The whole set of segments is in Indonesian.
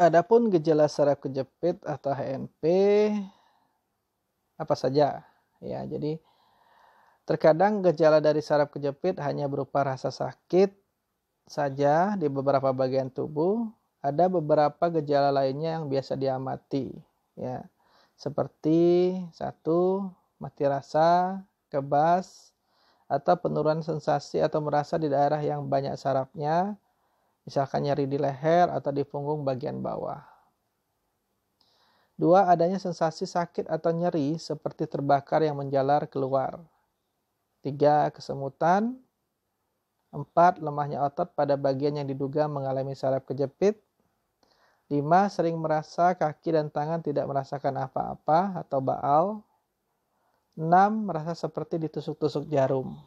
Adapun gejala saraf kejepit atau HNP apa saja ya. Jadi terkadang gejala dari saraf kejepit hanya berupa rasa sakit saja di beberapa bagian tubuh. Ada beberapa gejala lainnya yang biasa diamati ya. Seperti satu mati rasa, kebas, atau penurunan sensasi atau merasa di daerah yang banyak sarafnya, Misalkan nyeri di leher atau di punggung bagian bawah. Dua, adanya sensasi sakit atau nyeri seperti terbakar yang menjalar keluar. Tiga, kesemutan. Empat, lemahnya otot pada bagian yang diduga mengalami saraf kejepit. Lima, sering merasa kaki dan tangan tidak merasakan apa-apa atau baal. Enam, merasa seperti ditusuk-tusuk jarum.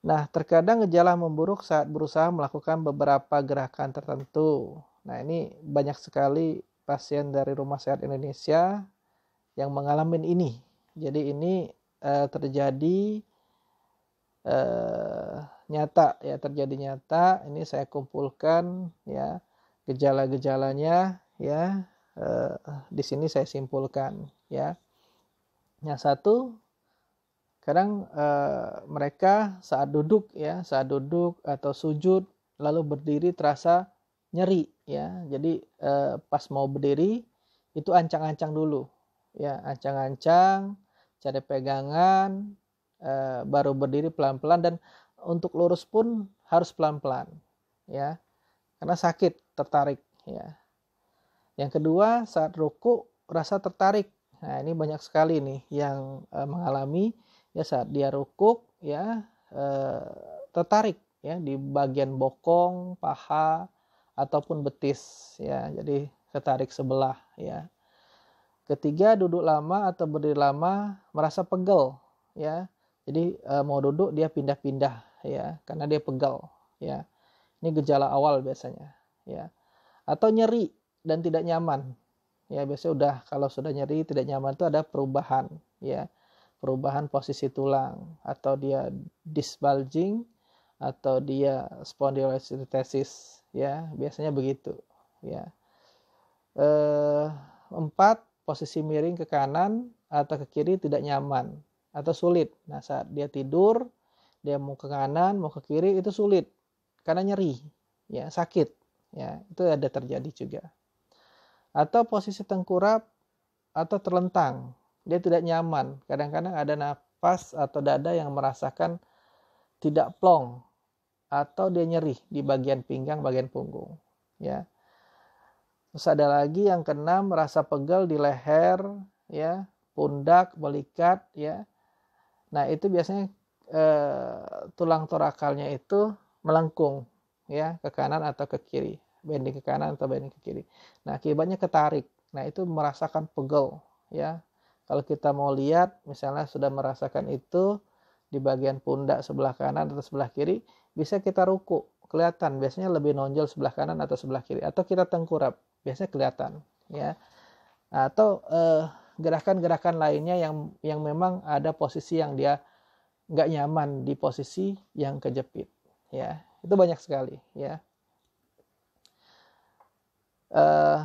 Nah, terkadang gejala memburuk saat berusaha melakukan beberapa gerakan tertentu. Nah, ini banyak sekali pasien dari Rumah Sehat Indonesia yang mengalami ini. Jadi ini eh, terjadi eh, nyata ya terjadi nyata. Ini saya kumpulkan ya gejala-gejalanya ya eh, di sini saya simpulkan ya. Yang satu kadang uh, mereka saat duduk ya saat duduk atau sujud lalu berdiri terasa nyeri ya jadi uh, pas mau berdiri itu ancang-ancang dulu ya ancang-ancang cari pegangan uh, baru berdiri pelan-pelan dan untuk lurus pun harus pelan-pelan ya karena sakit tertarik ya yang kedua saat ruku rasa tertarik nah ini banyak sekali nih yang mengalami ya saat dia rukuk ya eh, tertarik ya di bagian bokong, paha ataupun betis ya. Jadi tertarik sebelah ya. Ketiga, duduk lama atau berdiri lama merasa pegel ya. Jadi e, mau duduk dia pindah-pindah ya karena dia pegel ya. Ini gejala awal biasanya ya. Atau nyeri dan tidak nyaman. Ya biasanya udah kalau sudah nyeri tidak nyaman itu ada perubahan ya perubahan posisi tulang atau dia bulging atau dia spondylolisthesis ya biasanya begitu ya e, empat posisi miring ke kanan atau ke kiri tidak nyaman atau sulit nah saat dia tidur dia mau ke kanan mau ke kiri itu sulit karena nyeri ya sakit ya itu ada terjadi juga atau posisi tengkurap atau terlentang dia tidak nyaman. Kadang-kadang ada napas atau dada yang merasakan tidak plong atau dia nyeri di bagian pinggang, bagian punggung, ya. Terus ada lagi yang keenam merasa pegal di leher, ya, pundak, belikat, ya. Nah, itu biasanya eh, tulang torakalnya itu melengkung, ya, ke kanan atau ke kiri, bending ke kanan atau bending ke kiri. Nah, akibatnya ketarik. Nah, itu merasakan pegal, ya, kalau kita mau lihat, misalnya sudah merasakan itu di bagian pundak sebelah kanan atau sebelah kiri, bisa kita ruku. Kelihatan, biasanya lebih nonjol sebelah kanan atau sebelah kiri. Atau kita tengkurap, biasanya kelihatan. ya Atau gerakan eh, gerakan-gerakan lainnya yang yang memang ada posisi yang dia nggak nyaman di posisi yang kejepit. Ya, itu banyak sekali. Ya. Eh,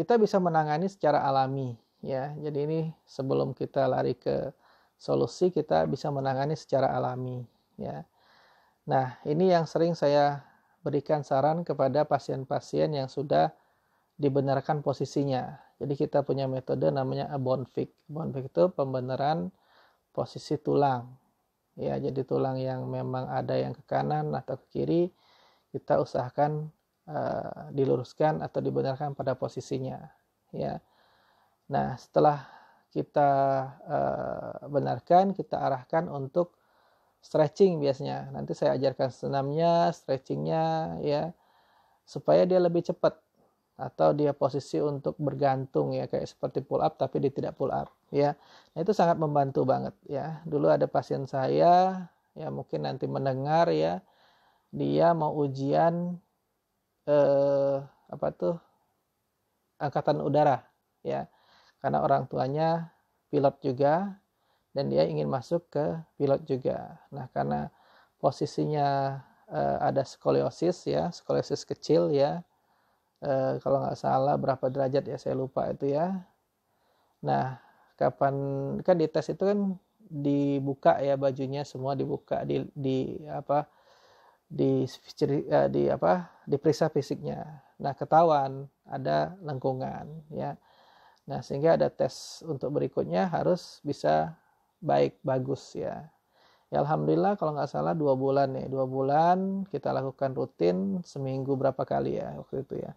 kita bisa menangani secara alami ya jadi ini sebelum kita lari ke solusi kita bisa menangani secara alami ya nah ini yang sering saya berikan saran kepada pasien-pasien yang sudah dibenarkan posisinya jadi kita punya metode namanya bone fix bone fix itu pembenaran posisi tulang ya jadi tulang yang memang ada yang ke kanan atau ke kiri kita usahakan uh, diluruskan atau dibenarkan pada posisinya ya Nah, setelah kita uh, benarkan, kita arahkan untuk stretching biasanya. Nanti saya ajarkan senamnya, stretchingnya, ya, supaya dia lebih cepat atau dia posisi untuk bergantung ya kayak seperti pull up tapi dia tidak pull up ya nah, itu sangat membantu banget ya dulu ada pasien saya ya mungkin nanti mendengar ya dia mau ujian eh, apa tuh angkatan udara ya karena orang tuanya pilot juga dan dia ingin masuk ke pilot juga. Nah, karena posisinya uh, ada skoliosis ya, skoliosis kecil ya. Uh, kalau nggak salah berapa derajat ya saya lupa itu ya. Nah, kapan kan di tes itu kan dibuka ya bajunya semua dibuka di di apa di eh, di apa diperiksa fisiknya. Nah, ketahuan ada lengkungan ya. Nah, sehingga ada tes untuk berikutnya harus bisa baik bagus ya. Ya alhamdulillah kalau nggak salah dua bulan nih, dua bulan kita lakukan rutin seminggu berapa kali ya waktu itu ya.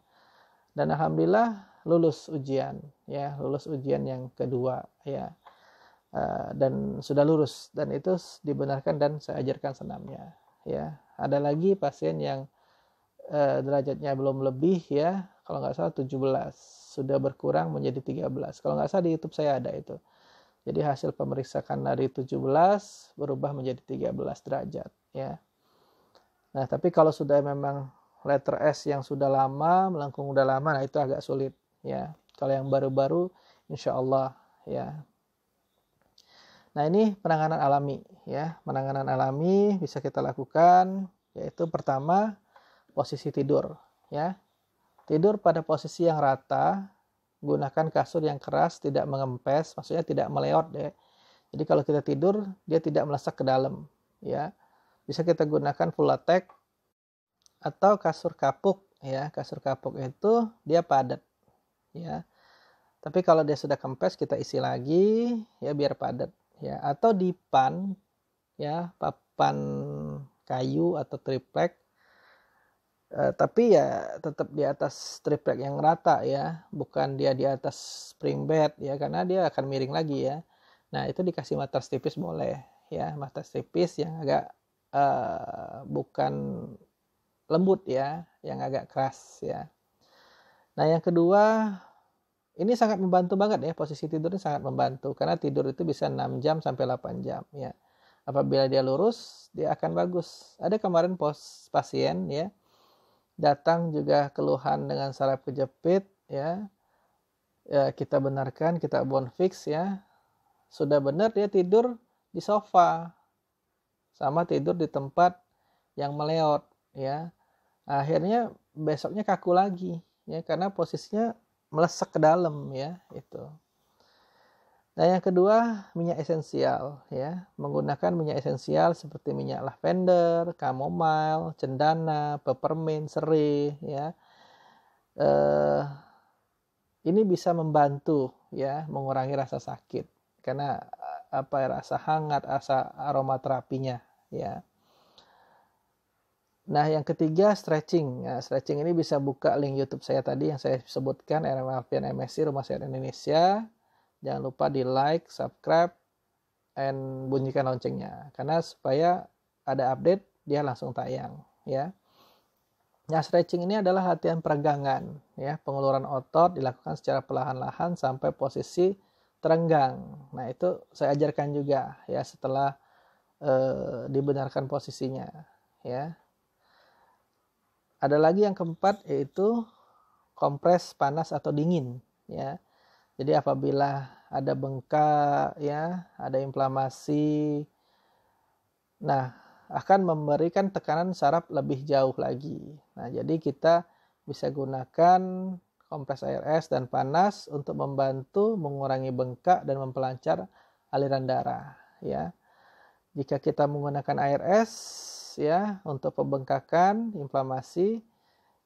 Dan alhamdulillah lulus ujian ya, lulus ujian yang kedua ya. Uh, dan sudah lurus dan itu dibenarkan dan saya ajarkan senamnya ya. Ada lagi pasien yang uh, derajatnya belum lebih ya, kalau nggak salah 17 sudah berkurang menjadi 13. Kalau nggak salah di YouTube saya ada itu. Jadi hasil pemeriksaan dari 17 berubah menjadi 13 derajat ya. Nah, tapi kalau sudah memang letter S yang sudah lama, melengkung udah lama, nah itu agak sulit ya. Kalau yang baru-baru insya Allah ya. Nah, ini penanganan alami ya. Penanganan alami bisa kita lakukan yaitu pertama posisi tidur ya Tidur pada posisi yang rata, gunakan kasur yang keras, tidak mengempes, maksudnya tidak meleot deh. Ya. Jadi kalau kita tidur, dia tidak melesak ke dalam ya. Bisa kita gunakan full latex atau kasur kapuk ya. Kasur kapuk itu dia padat ya. Tapi kalau dia sudah kempes kita isi lagi ya biar padat ya atau dipan ya papan kayu atau triplek Eh, tapi ya tetap di atas strip rack yang rata ya, bukan dia di atas spring bed ya karena dia akan miring lagi ya. Nah, itu dikasih matras tipis boleh ya, matras tipis yang agak uh, bukan lembut ya, yang agak keras ya. Nah, yang kedua ini sangat membantu banget ya posisi tidur ini sangat membantu karena tidur itu bisa 6 jam sampai 8 jam ya. Apabila dia lurus, dia akan bagus. Ada kemarin pos pasien ya, datang juga keluhan dengan saraf kejepit ya. ya kita benarkan kita fix ya sudah benar dia tidur di sofa sama tidur di tempat yang meleot ya akhirnya besoknya kaku lagi ya karena posisinya melesek ke dalam ya itu Nah, yang kedua, minyak esensial ya. Menggunakan minyak esensial seperti minyak lavender, chamomile, cendana, peppermint, seri ya. Eh, ini bisa membantu ya mengurangi rasa sakit karena eh, apa rasa hangat, rasa aromaterapinya ya. Nah, yang ketiga stretching. Nah, stretching ini bisa buka link YouTube saya tadi yang saya sebutkan RMLP dan MSC Rumah Sehat Indonesia Jangan lupa di like, subscribe, and bunyikan loncengnya. Karena supaya ada update, dia langsung tayang. Ya. Nah, stretching ini adalah latihan peregangan. Ya. Pengeluaran otot dilakukan secara perlahan-lahan sampai posisi terenggang. Nah, itu saya ajarkan juga ya setelah eh, dibenarkan posisinya ya. Ada lagi yang keempat yaitu kompres panas atau dingin ya. Jadi apabila ada bengkak ya, ada inflamasi. Nah, akan memberikan tekanan saraf lebih jauh lagi. Nah, jadi kita bisa gunakan kompres air es dan panas untuk membantu mengurangi bengkak dan memperlancar aliran darah ya. Jika kita menggunakan air es ya untuk pembengkakan, inflamasi,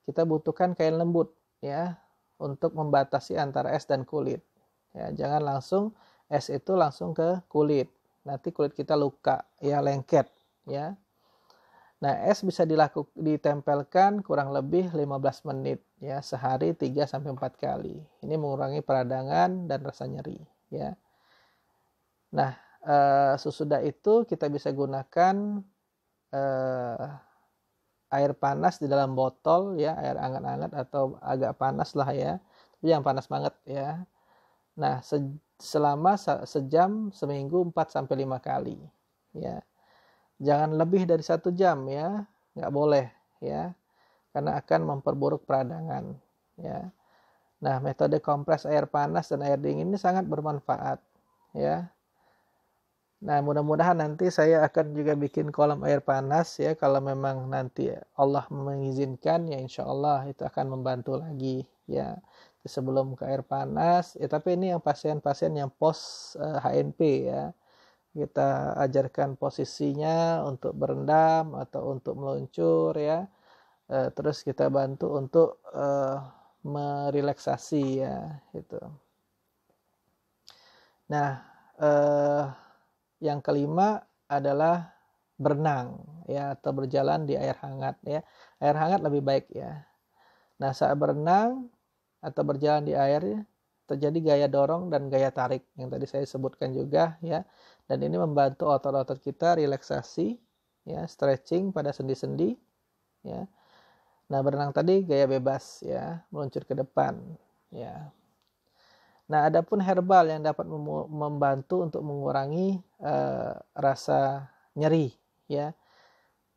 kita butuhkan kain lembut ya untuk membatasi antara es dan kulit ya jangan langsung es itu langsung ke kulit nanti kulit kita luka ya lengket ya nah es bisa dilakukan ditempelkan kurang lebih 15 menit ya sehari 3 sampai 4 kali ini mengurangi peradangan dan rasa nyeri ya nah eh, sesudah itu kita bisa gunakan eh, air panas di dalam botol ya air hangat-hangat atau agak panas lah ya tapi yang panas banget ya Nah, se selama se sejam seminggu 4 sampai 5 kali ya. Jangan lebih dari satu jam ya, nggak boleh ya. Karena akan memperburuk peradangan ya. Nah, metode kompres air panas dan air dingin ini sangat bermanfaat ya. Nah, mudah-mudahan nanti saya akan juga bikin kolam air panas ya kalau memang nanti Allah mengizinkan ya insya Allah itu akan membantu lagi ya sebelum ke air panas ya tapi ini yang pasien-pasien yang pos uh, eh, HNP ya kita ajarkan posisinya untuk berendam atau untuk meluncur ya uh, terus kita bantu untuk uh, eh, merelaksasi ya itu nah uh, yang kelima adalah berenang ya atau berjalan di air hangat ya air hangat lebih baik ya nah saat berenang atau berjalan di air ya. terjadi gaya dorong dan gaya tarik yang tadi saya sebutkan juga ya dan ini membantu otot-otot kita relaksasi ya stretching pada sendi-sendi ya nah berenang tadi gaya bebas ya meluncur ke depan ya nah adapun herbal yang dapat membantu untuk mengurangi uh, rasa nyeri ya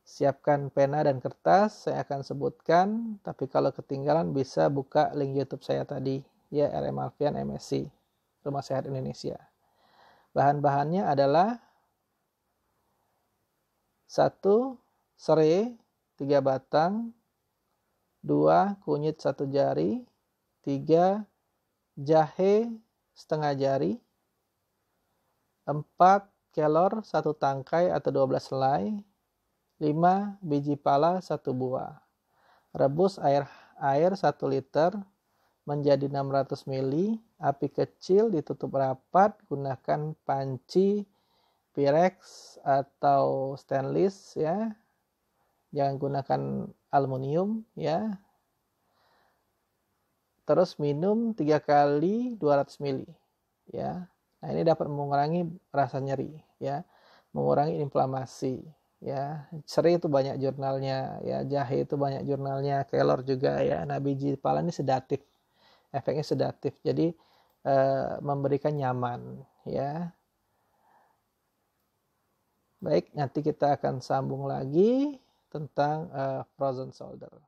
siapkan pena dan kertas, saya akan sebutkan. Tapi kalau ketinggalan bisa buka link YouTube saya tadi, ya RM Alfian MSC, Rumah Sehat Indonesia. Bahan-bahannya adalah 1 serai 3 batang, 2 kunyit 1 jari, 3 jahe setengah jari, 4 kelor 1 tangkai atau 12 helai, 5 biji pala 1 buah. Rebus air air 1 liter menjadi 600 ml, api kecil ditutup rapat, gunakan panci Pirex atau stainless ya. Jangan gunakan aluminium ya. Terus minum 3 kali 200 ml ya. Nah, ini dapat mengurangi rasa nyeri ya, mengurangi inflamasi ya Seri itu banyak jurnalnya ya Jahe itu banyak jurnalnya Kelor juga ya nah biji pala ini sedatif efeknya sedatif jadi eh, memberikan nyaman ya baik nanti kita akan sambung lagi tentang eh, frozen solder.